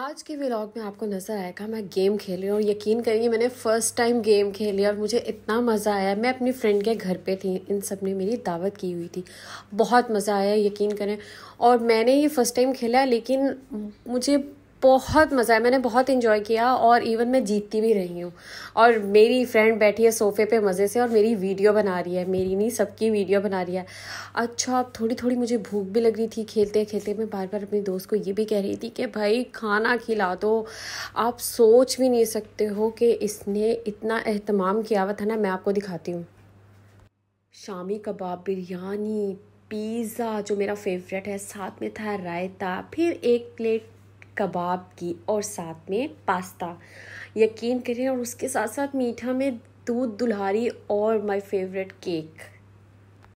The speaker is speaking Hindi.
आज के व्लॉग में आपको नज़र आएगा मैं गेम खेल रही हूँ और यकीन करिए मैंने फ़र्स्ट टाइम गेम खेली और मुझे इतना मज़ा आया मैं अपनी फ्रेंड के घर पे थी इन सब ने मेरी दावत की हुई थी बहुत मज़ा आया यकीन करें और मैंने ये फ़र्स्ट टाइम खेला लेकिन मुझे बहुत मज़ा है मैंने बहुत इन्जॉय किया और इवन मैं जीतती भी रही हूँ और मेरी फ्रेंड बैठी है सोफे पे मज़े से और मेरी वीडियो बना रही है मेरी नहीं सबकी वीडियो बना रही है अच्छा अब थोड़ी थोड़ी मुझे भूख भी लग रही थी खेलते खेलते मैं बार बार अपने दोस्त को ये भी कह रही थी कि भाई खाना खिला दो आप सोच भी नहीं सकते हो कि इसने इतना अहतमाम किया हुआ था ना मैं आपको दिखाती हूँ शामी कबाब बिरयानी पिज़्ज़ा जो मेरा फेवरेट है साथ में था रायता फिर एक प्लेट कबाब की और साथ में पास्ता यकीन करें और उसके साथ साथ मीठा में दूध दुल्हारी और माय फेवरेट केक